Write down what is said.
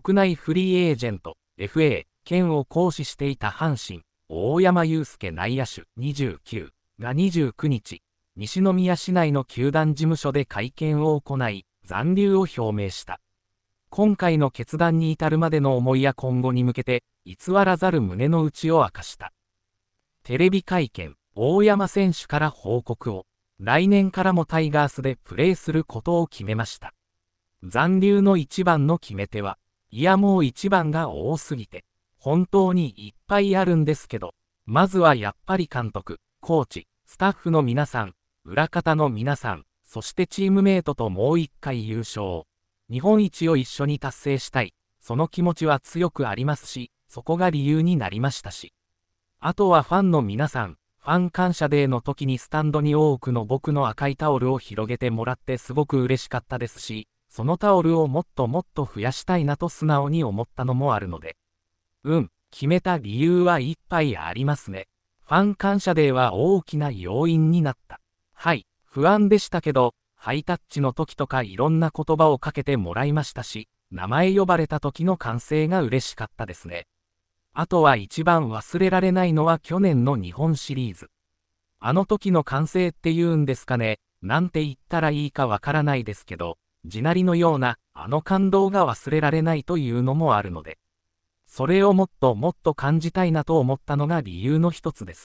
国内フリーエージェント FA 権を行使していた阪神大山祐介内野手29が29日西宮市内の球団事務所で会見を行い残留を表明した今回の決断に至るまでの思いや今後に向けて偽らざる胸の内を明かしたテレビ会見大山選手から報告を来年からもタイガースでプレーすることを決めました残留の一番の決め手はいやもう一番が多すぎて、本当にいっぱいあるんですけど、まずはやっぱり監督、コーチ、スタッフの皆さん、裏方の皆さん、そしてチームメートともう一回優勝。日本一を一緒に達成したい。その気持ちは強くありますし、そこが理由になりましたし。あとはファンの皆さん、ファン感謝デーの時にスタンドに多くの僕の赤いタオルを広げてもらってすごく嬉しかったですし、そのタオルをもっともっと増やしたいなと素直に思ったのもあるので。うん、決めた理由はいっぱいありますね。ファン感謝デーは大きな要因になった。はい、不安でしたけど、ハイタッチの時とかいろんな言葉をかけてもらいましたし、名前呼ばれた時の歓声が嬉しかったですね。あとは一番忘れられないのは去年の日本シリーズ。あの時の歓声って言うんですかね、なんて言ったらいいかわからないですけど、地鳴りのようなあの感動が忘れられないというのもあるので、それをもっともっと感じたいなと思ったのが理由の一つです。